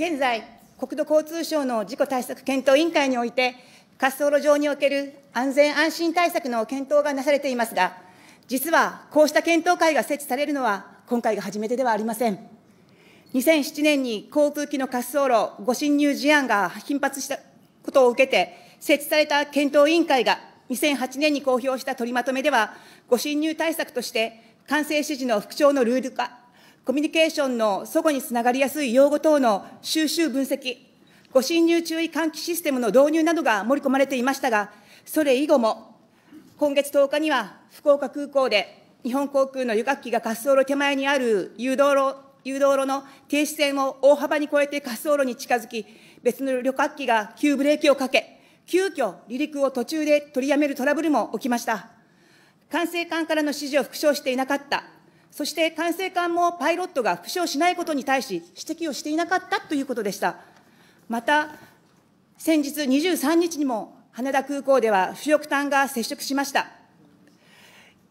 現在、国土交通省の事故対策検討委員会において、滑走路上における安全安心対策の検討がなされていますが、実はこうした検討会が設置されるのは、今回が初めてではありません。2007年に航空機の滑走路誤侵入事案が頻発したことを受けて、設置された検討委員会が、2008年に公表した取りまとめでは、誤侵入対策として、管制指示の復調のルール化、コミュニケーションの齟齬につながりやすい用語等の収集分析、ご侵入注意喚起システムの導入などが盛り込まれていましたが、それ以後も、今月10日には福岡空港で日本航空の旅客機が滑走路手前にある誘導路誘導路の停止線を大幅に超えて滑走路に近づき、別の旅客機が急ブレーキをかけ、急遽離陸を途中で取りやめるトラブルも起きました。管制官からの指示を復唱していなかったそして管制官もパイロットが負傷しないことに対し、指摘をしていなかったということでした。また、先日23日にも羽田空港では不翼艦が接触しました。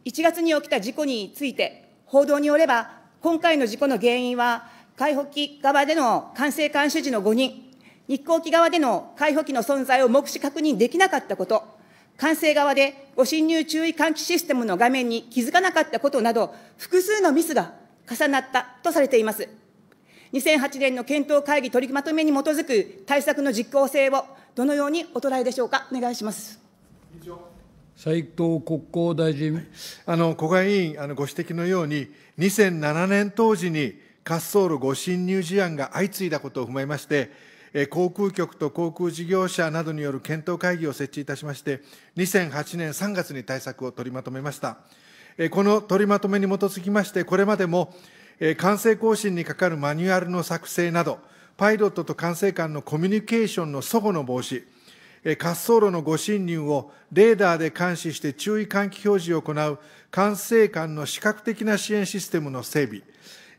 1月に起きた事故について、報道によれば、今回の事故の原因は、海保機側での管制監主時の5人、日航機側での海保機の存在を目視確認できなかったこと、官製側でご侵入注意喚起システムの画面に気づかなかったことなど、複数のミスが重なったとされています。2008年の検討会議取りまとめに基づく対策の実効性をどのようにお捉えでしょうか、お願いします。斉藤国交大臣。あの古賀委員あのご指摘のように、2007年当時に滑走路ご侵入事案が相次いだことを踏まえまして、航空局と航空事業者などによる検討会議を設置いたしまして、2008年3月に対策を取りまとめました。この取りまとめに基づきまして、これまでも管制更新にかかるマニュアルの作成など、パイロットと管制官のコミュニケーションの阻害の防止、滑走路のご侵入をレーダーで監視して注意喚起表示を行う管制官の視覚的な支援システムの整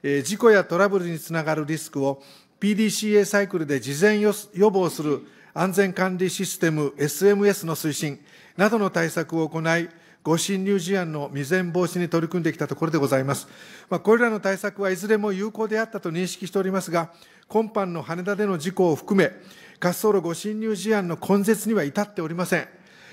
備、事故やトラブルにつながるリスクを PDCA サイクルで事前予防する安全管理システム SMS の推進などの対策を行い、誤侵入事案の未然防止に取り組んできたところでございます。まあ、これらの対策はいずれも有効であったと認識しておりますが、今般の羽田での事故を含め、滑走路誤侵入事案の根絶には至っておりません。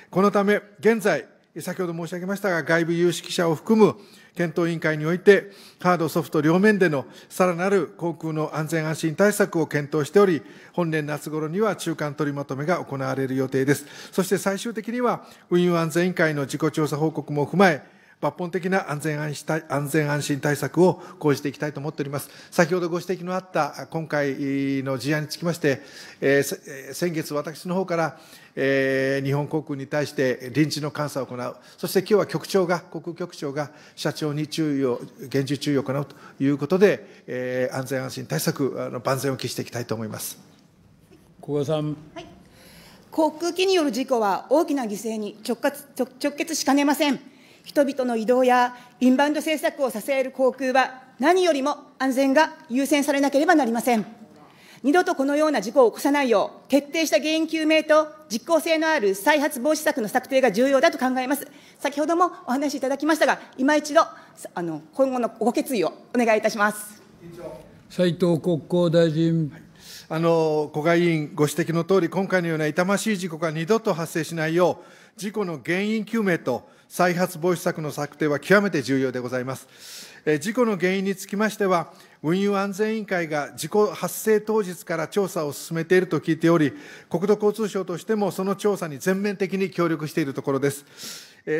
このため、現在、先ほど申し上げましたが、外部有識者を含む検討委員会において、ハード、ソフト両面でのさらなる航空の安全安心対策を検討しており、本年夏頃には中間取りまとめが行われる予定です。そして最終的には、運輸安全委員会の自己調査報告も踏まえ、抜本的な安全安心安全安心対策を講じていきたいと思っております。先ほどご指摘のあった今回の事案につきまして、えー、先月私の方から、えー、日本航空に対して臨時の監査を行う、そして今日は局長が、航空局長が社長に注意を、厳重注意を行うということで、えー、安全安心対策、あの万全を期していきたいと思います。小川さん。はい航空機による事故は大きな犠牲に直直結しかねません。人々の移動やインバウンド政策を支える航空は、何よりも安全が優先されなければなりません。二度とこのような事故を起こさないよう、徹底した原因究明と実効性のある再発防止策の策定が重要だと考えます。先ほどもお話しいただきましたが、今一度、あの今後のご決意をお願いいたします。斉藤国交大臣。あの古賀委員ご指摘のとおり、今回のような痛ましい事故が二度と発生しないよう、事故の原因究明と再発防止策の策定は極めて重要でございます。事故の原因につきましては、運輸安全委員会が事故発生当日から調査を進めていると聞いており、国土交通省としてもその調査に全面的に協力しているところです。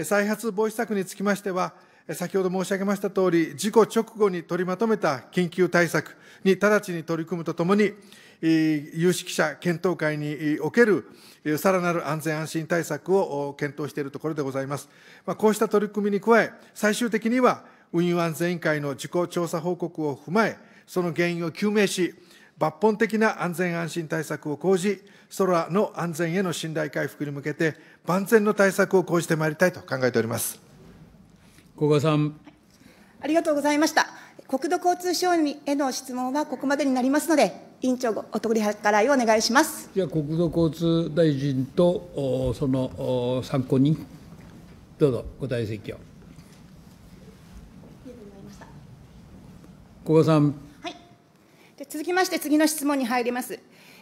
再発防止策につきましては、先ほど申し上げましたとおり、事故直後に取りまとめた緊急対策に直ちに取り組むとともに、有識者検討会におけるさらなる安全安心対策を検討しているところでございます。まあ、こうした取り組みに加え、最終的には運輸安全委員会の事故調査報告を踏まえ、その原因を究明し、抜本的な安全安心対策を講じ、空の安全への信頼回復に向けて、万全の対策を講じてまいりたいと考えております古賀さん。ありがとうございました。国土交通省への質問はここまでになりますので、委員長、お取り計らいをお願いしますじゃあ、国土交通大臣とその参考人、どうぞご退席を。古賀さん、はい、で続きまして、次の質問に入ります。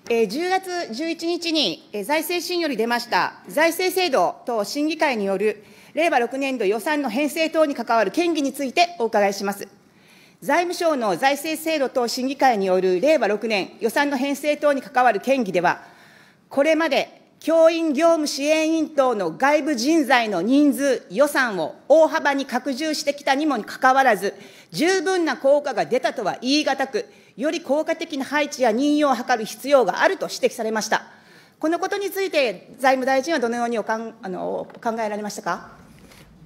えー、10月11日に、えー、財政審より出ました財政制度等審議会による令和6年度予算の編成等に関わる権議についてお伺いします。財務省の財政制度等審議会による令和6年予算の編成等に関わる県議では、これまで教員業務支援員等の外部人材の人数、予算を大幅に拡充してきたにもかかわらず、十分な効果が出たとは言い難く、より効果的な配置や任用を図る必要があると指摘されました。このことについて、財務大臣はどのようにおかんあのお考えられましたか。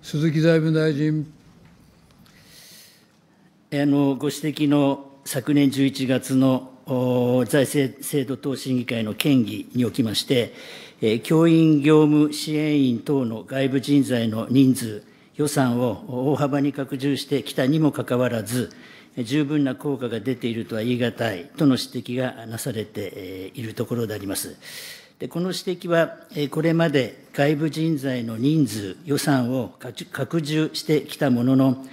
鈴木財務大臣。あのご指摘の昨年11月の財政制度等審議会の県議におきまして、教員業務支援員等の外部人材の人数、予算を大幅に拡充してきたにもかかわらず、十分な効果が出ているとは言い難いとの指摘がなされているところであります。でこの指摘は、これまで外部人材の人数、予算を拡充してきたものの、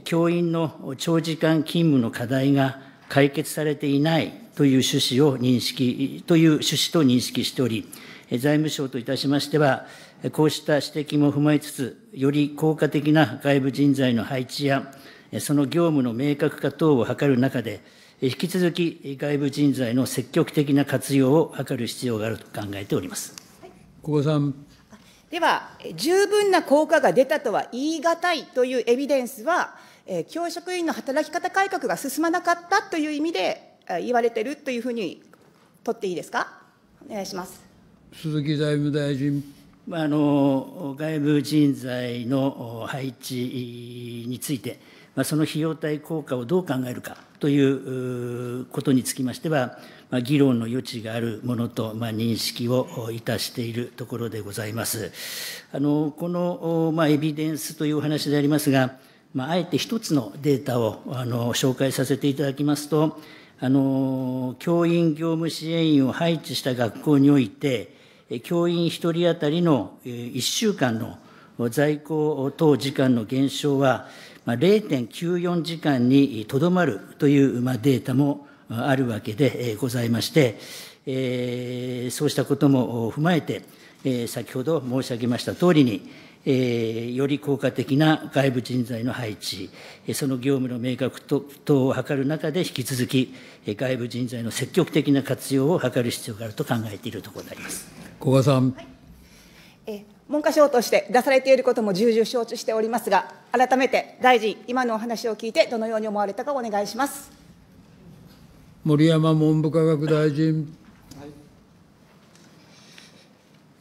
教員の長時間勤務の課題が解決されていないという趣旨を認識、という趣旨と認識しており、財務省といたしましては、こうした指摘も踏まえつつ、より効果的な外部人材の配置や、その業務の明確化等を図る中で、引き続き外部人材の積極的な活用を図る必要があると考えております。小川さんでは、十分な効果が出たとは言い難いというエビデンスは、教職員の働き方改革が進まなかったという意味で言われているというふうに取っていいですか。お願いします。鈴木財務大臣。あの外部人材の配置について。まあ、その費用対効果をどう考えるかということにつきましては、まあ、議論の余地があるものと、まあ、認識をいたしているところでございます。あのこの、まあ、エビデンスというお話でありますが、まあ、あえて一つのデータをあの紹介させていただきますと、あの教員業務支援員を配置した学校において、教員1人当たりの1週間の在校等時間の減少は、まあ、0.94時間にとどまるという、まあ、データもあるわけでございまして、えそうしたことも踏まえて、え先ほど申し上げましたとおりに、えより効果的な外部人材の配置、その業務の明確等を図る中で、引き続き外部人材の積極的な活用を図る必要があると考えているところであります。小川さん、はい文科省として出されていることも重々承知しておりますが、改めて大臣、今のお話を聞いて、どのように思われたかお願いします森山文部科学大臣。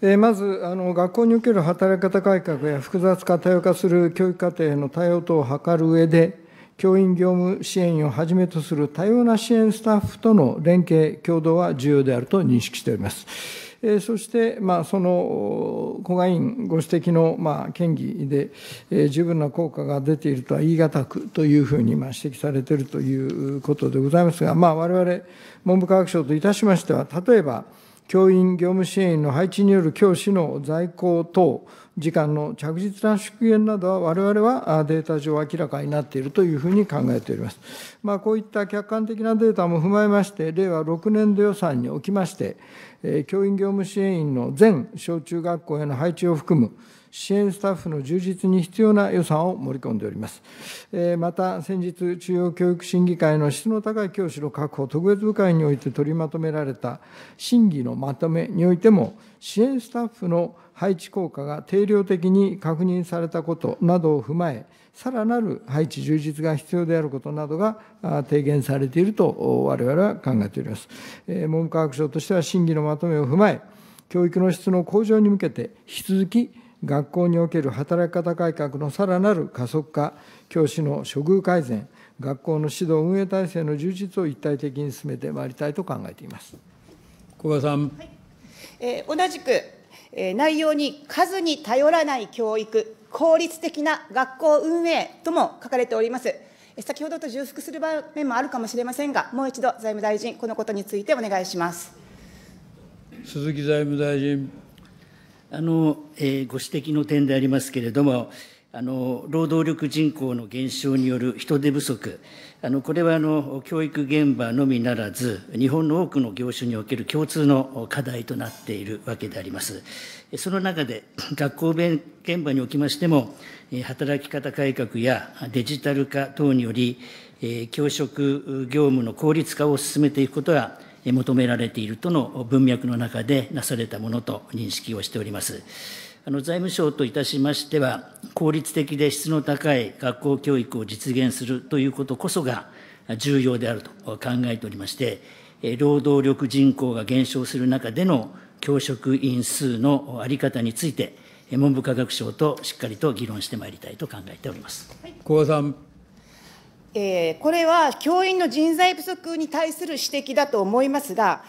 えまずあの、学校における働き方改革や複雑化、多様化する教育課程への対応等を図る上で、教員業務支援員をはじめとする多様な支援スタッフとの連携、協働は重要であると認識しております。そして、まあ、その古賀委員ご指摘の、まあ、県議で、えー、十分な効果が出ているとは言い難くというふうに、まあ、指摘されているということでございますが、まあ、我々文部科学省といたしましては、例えば、教員業務支援員の配置による教師の在校等、時間の着実な縮減などは我々はデータ上明らかになっているというふうに考えております。まあ、こういった客観的なデータも踏まえまして、令和6年度予算におきまして、教員業務支援員の全小中学校への配置を含む支援スタッフの充実に必要な予算を盛り込んでおります。また、先日、中央教育審議会の質の高い教師の確保特別部会において取りまとめられた審議のまとめにおいても、支援スタッフの配置効果が定量的に確認されたことなどを踏まえ、さらなる配置充実が必要であることなどが提言されていると、我々は考えております。文部科学省としては審議のまとめを踏まえ、教育の質の向上に向けて、引き続き学校における働き方改革のさらなる加速化、教師の処遇改善、学校の指導運営体制の充実を一体的に進めてまいりたいと考えています小川さん、はい、えー、同じく、えー、内容に数に頼らない教育、効率的な学校運営とも書かれております。先ほどと重複する場面もあるかもしれませんが、もう一度財務大臣、このことについてお願いします鈴木財務大臣。あの、えー、ご指摘の点でありますけれども、あの労働力人口の減少による人手不足、あのこれはあの教育現場のみならず、日本の多くの業種における共通の課題となっているわけであります。その中で、学校現場におきましても、働き方改革やデジタル化等により、教職業務の効率化を進めていくことは、求められているとの文脈の中でなされたものと認識をしております。あの財務省といたしましては、効率的で質の高い学校教育を実現するということこそが重要であると考えておりまして、労働力人口が減少する中での教職員数の在り方について、文部科学省としっかりと議論してまいりたいと考えております。はい、小川さんえー、これは教員の人材不足に対する指摘だと思いますが、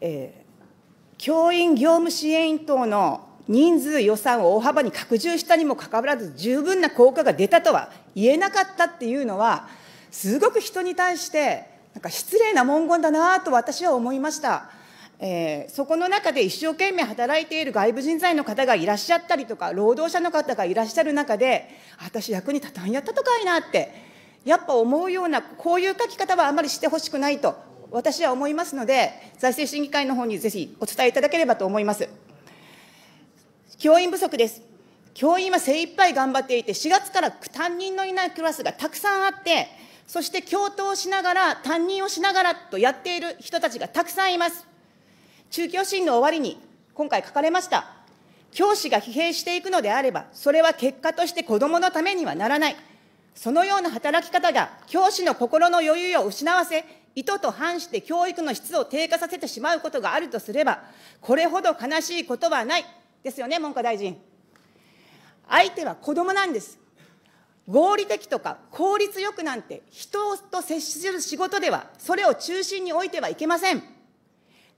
えー、教員業務支援員等の人数、予算を大幅に拡充したにもかかわらず、十分な効果が出たとは言えなかったっていうのは、すごく人に対して、なんか失礼な文言だなと私は思いました。えー、そこの中で一生懸命働いている外部人材の方がいらっしゃったりとか、労働者の方がいらっしゃる中で、私、役に立たんやったとかいなってやっぱ思うような、こういう書き方はあまりしてほしくないと、私は思いますので、財政審議会の方にぜひお伝えいただければと思います。教員不足です。教員は精一杯頑張っていて、4月から担任のいないクラスがたくさんあって、そして教頭をしながら、担任をしながらとやっている人たちがたくさんいます。中教審の終わりに、今回書かれました。教師が疲弊していくのであれば、それは結果として子どものためにはならない。そのような働き方が教師の心の余裕を失わせ、意図と反して教育の質を低下させてしまうことがあるとすれば、これほど悲しいことはない。ですよね、文科大臣。相手は子どもなんです。合理的とか効率よくなんて、人と接する仕事では、それを中心に置いてはいけません。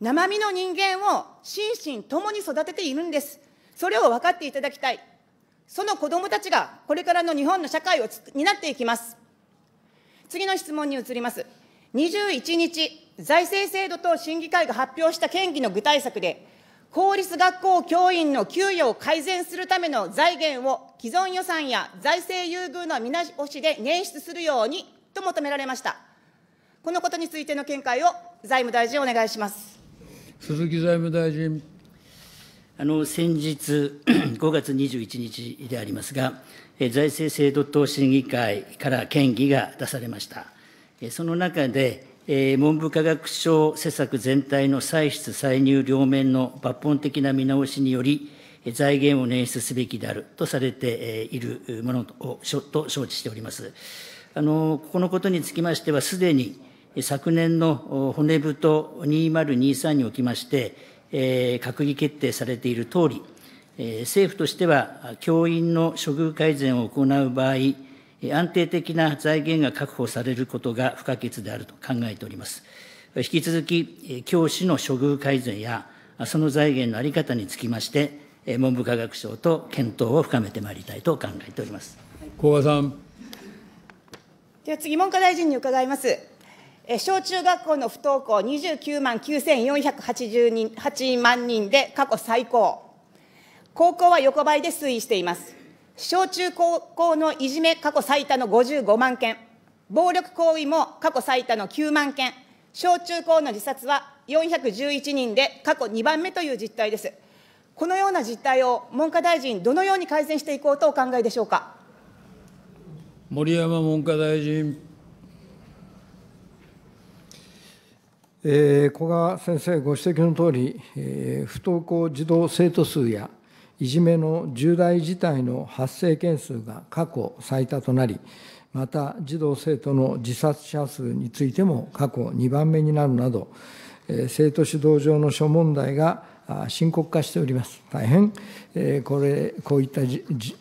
生身の人間を心身ともに育てているんです。それを分かっていただきたい。その子どもたちがこれからの日本の社会を担っていきます。次の質問に移ります。21日、財政制度等審議会が発表した県議の具体策で、公立学校教員の給与を改善するための財源を既存予算や財政優遇の見直しで捻出するようにと求められました。このことについての見解を財務大臣お願いします。鈴木財務大臣。先日5月21日でありますが、財政制度等審議会から建議が出されました。その中で、文部科学省施策全体の歳出歳入両面の抜本的な見直しにより、財源を捻出すべきであるとされているものと承知しております。あのこのことにつきましては、すでに昨年の骨太2023におきまして、閣議決定されているとおり、政府としては、教員の処遇改善を行う場合、安定的な財源が確保されることが不可欠であると考えております。引き続き、教師の処遇改善や、その財源の在り方につきまして、文部科学省と検討を深めてまいりたいと考えております。古賀さん。では次、文科大臣に伺います。小中学校の不登校29万9488万人で過去最高。高校は横ばいで推移しています。小中高校のいじめ過去最多の55万件。暴力行為も過去最多の9万件。小中高の自殺は411人で過去2番目という実態です。このような実態を文科大臣、どのように改善していこうとお考えでしょうか。森山文科大臣。えー、古賀先生ご指摘のとおり、えー、不登校児童生徒数やいじめの重大事態の発生件数が過去最多となり、また児童・生徒の自殺者数についても過去2番目になるなど、生徒指導上の諸問題が深刻化しております。大変、これこういった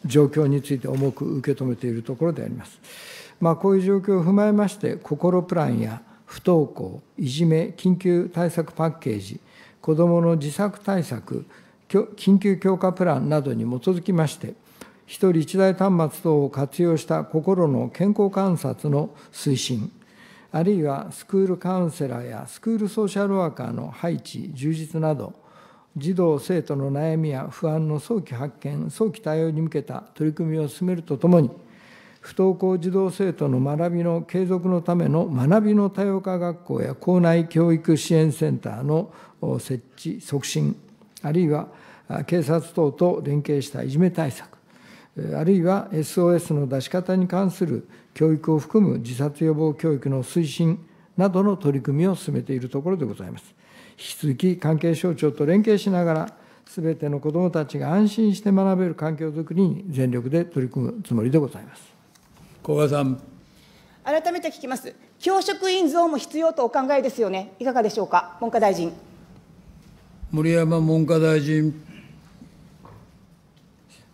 状況について重く受け止めているところであります。まあ、こういう状況を踏まえまして、心プランや、不登校いじめ緊急対策パッケージ子どもの自作対策緊急強化プランなどに基づきまして1人1台端末等を活用した心の健康観察の推進あるいはスクールカウンセラーやスクールソーシャルワーカーの配置充実など児童生徒の悩みや不安の早期発見早期対応に向けた取り組みを進めるとともに不登校児童生徒の学びの継続のための学びの多様化学校や校内教育支援センターの設置、促進、あるいは警察等と連携したいじめ対策、あるいは SOS の出し方に関する教育を含む自殺予防教育の推進などの取り組みを進めているところでございます。引き続き関係省庁と連携しながら、すべての子どもたちが安心して学べる環境づくりに全力で取り組むつもりでございます。古賀さん。改めて聞きます。教職員像も必要とお考えですよね。いかがでしょうか、文科大臣。森山文科大臣。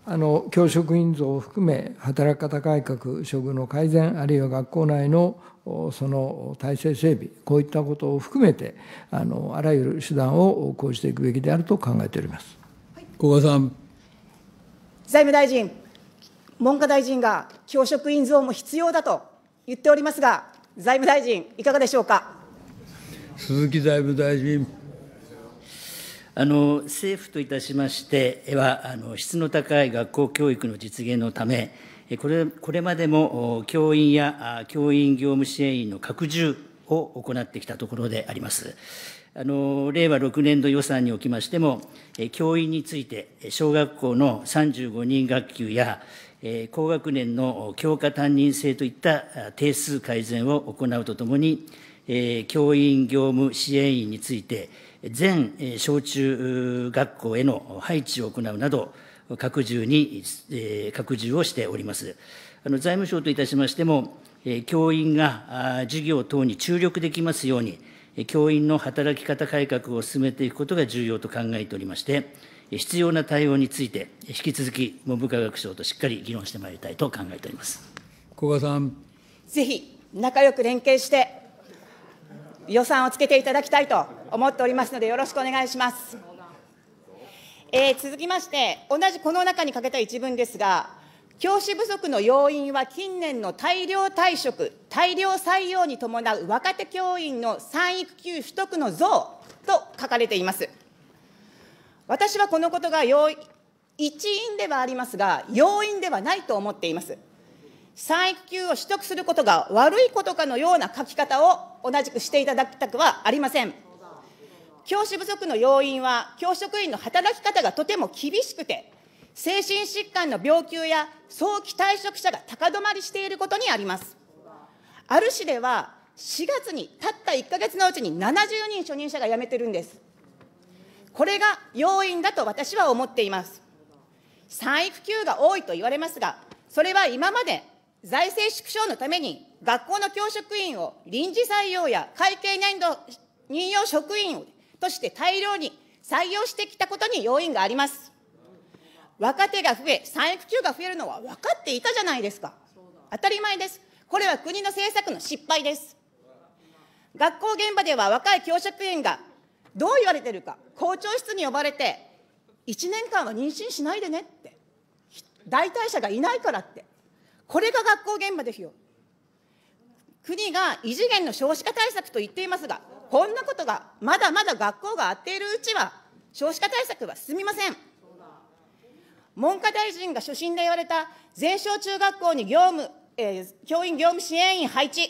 あの教職員像を含め、働き方改革、処遇の改善、あるいは学校内のその体制整備、こういったことを含めて、あのあらゆる手段を講じていくべきであると考えております。はい、小川さん財務大臣。文科大臣が教職員増も必要だと言っておりますが、財務大臣、いかがでしょうか。鈴木財務大臣。あの政府といたしましてはあの、質の高い学校教育の実現のため、これこれまでも教員や教員業務支援員の拡充を行ってきたところであります。あの令和6年度予算におきましても、教員について、小学校の35人学級や、高学年の教科担任制といった定数改善を行うとともに、教員業務支援員について、全小中学校への配置を行うなど、拡充に、拡充をしております。あの財務省といたしましても、教員が授業等に注力できますように、教員の働き方改革を進めていくことが重要と考えておりまして、必要な対応について、引き続き文部科学省としっかり議論してまいりたいと考えております古賀さん。ぜひ仲良く連携して、予算をつけていただきたいと思っておりますので、よろしくお願いします。えー、続きまして、同じこの中にかけた一文ですが、教師不足の要因は近年の大量退職、大量採用に伴う若手教員の産育休取得の増と書かれています。私はこのことが要一因ではありますが、要因ではないと思っています。産育休を取得することが悪いことかのような書き方を同じくしていただきたくはありません。教師不足の要因は、教職員の働き方がとても厳しくて、精神疾患の病休や早期退職者が高止まりしていることにあります。ある市では、4月にたった1か月のうちに70人初任者が辞めてるんです。これが要因だと私は思っています。産育休が多いと言われますが、それは今まで財政縮小のために学校の教職員を臨時採用や会計年度任用職員として大量に採用してきたことに要因があります。若手が増え、産育休が増えるのは分かっていたじゃないですか。当たり前です。これは国の政策の失敗です。学校現場では若い教職員がどう言われてるか、校長室に呼ばれて、1年間は妊娠しないでねって、代替者がいないからって、これが学校現場ですよ。国が異次元の少子化対策と言っていますが、こんなことがまだまだ学校が合っているうちは、少子化対策は進みません。文科大臣が所信で言われた全小中学校に業務、えー、教員業務支援員配置、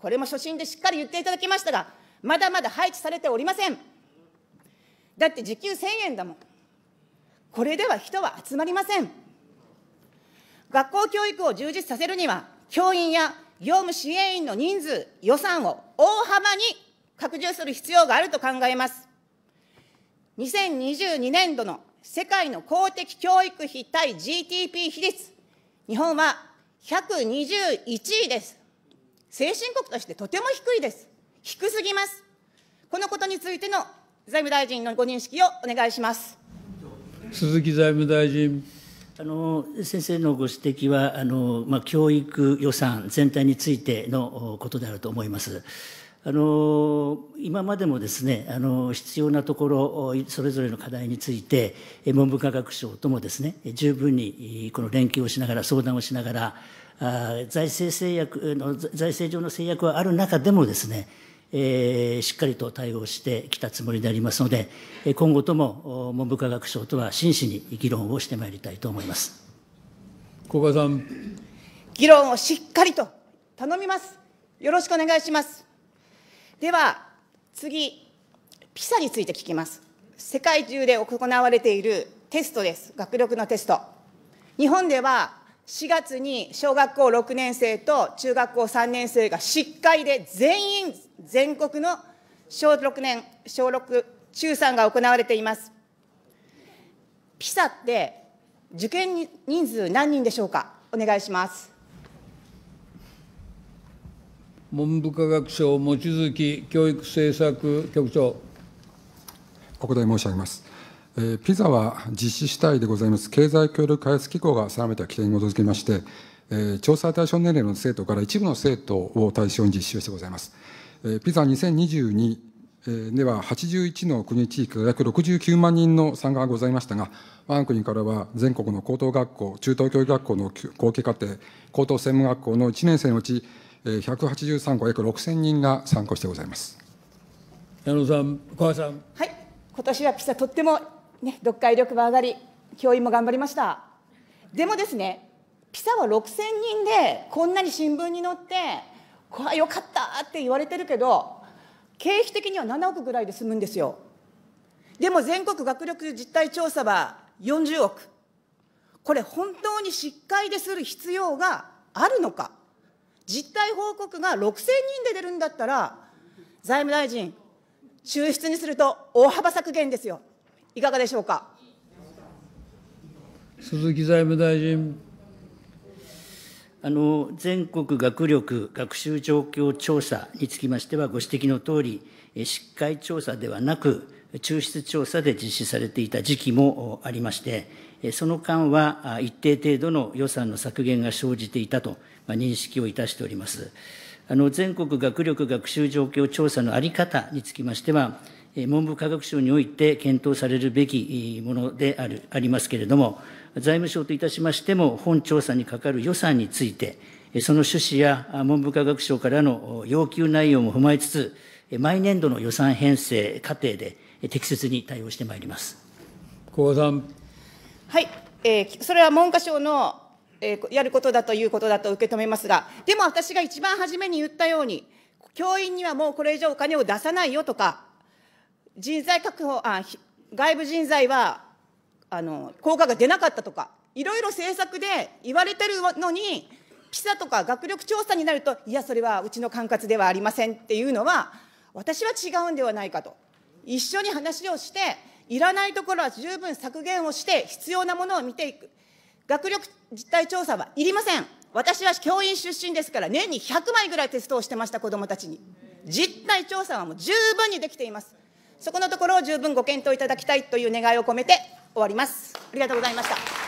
これも所信でしっかり言っていただきましたが、まだまだ配置されておりません。だって時給1000円だもん。これでは人は集まりません。学校教育を充実させるには、教員や業務支援員の人数、予算を大幅に拡充する必要があると考えます。2022年度の世界の公的教育費対 GDP 比率、日本は121位です。先進国としてとても低いです。低すぎます。このことについての財務大臣のご認識をお願いします。鈴木財務大臣。あの先生のご指摘はあの、まあ、教育予算全体についてのことであると思います。今までもですね、必要なところ、それぞれの課題について、文部科学省ともですね、十分にこの連携をしながら、相談をしながら、財政制約の、財政上の制約はある中でもですね、えー、しっかりと対応してきたつもりでありますので、今後とも文部科学省とは真摯に議論をしてまいりたいと思います古賀さん。議論をしっかりと頼みます。よろしくお願いします。では次、ピサについて聞きます。世界中で行われているテストです、学力のテスト。日本では4月に小学校6年生と中学校3年生が失会で全員全国の小6年、小6、中3が行われています。ピサって受験人数何人でしょうかお願いします。文部科学省、望月教育政策局長。お答え申し上げます。えー、ピザは実施主体でございます経済協力開発機構が定めた規定に基づきまして、えー、調査対象年齢の生徒から一部の生徒を対象に実施をしてございます。えー、ピザ2022では81の国地域か約69万人の参加がございましたが、我が国からは全国の高等学校、中等教育学校の後継課程、高等専門学校の1年生のうち183校約6000人が参考してございます矢野さん、小林さん。はい、今年はピサ、とっても、ね、読解力も上がり、教員も頑張りました。でもですね、ピサは6000人で、こんなに新聞に載って、これはよかったって言われてるけど、経費的には7億ぐらいで済むんですよ。でも全国学力実態調査は40億。これ本当に失敗でする必要があるのか。実態報告が6000人で出るんだったら、財務大臣、抽出にすると大幅削減ですよ。いかがでしょうか。鈴木財務大臣。あの全国学力学習状況調査につきましては、ご指摘のとおり、え失会調査ではなく、抽出調査で実施されていた時期もありまして、その間は一定程度の予算の削減が生じていたと認識をいたしております。あの全国学力学習状況調査の在り方につきましては、文部科学省において検討されるべきものであるありますけれども、財務省といたしましても、本調査にかかる予算について、その趣旨や文部科学省からの要求内容も踏まえつつ、毎年度の予算編成過程で、適切に対応してまいります。はい、えー、それは文科省の、えー、やることだということだと受け止めますが、でも私が一番初めに言ったように、教員にはもうこれ以上お金を出さないよとか、人材確保、あ外部人材はあの効果が出なかったとか、いろいろ政策で言われてるのに、ピサとか学力調査になると、いや、それはうちの管轄ではありませんっていうのは、私は違うんではないかと。一緒に話をして、いらないところは十分削減をして、必要なものを見ていく。学力実態調査はいりません。私は教員出身ですから、年に100枚ぐらいテストをしてました、子どもたちに。実態調査はもう十分にできています。そこのところを十分ご検討いただきたいという願いを込めて終わります。ありがとうございました。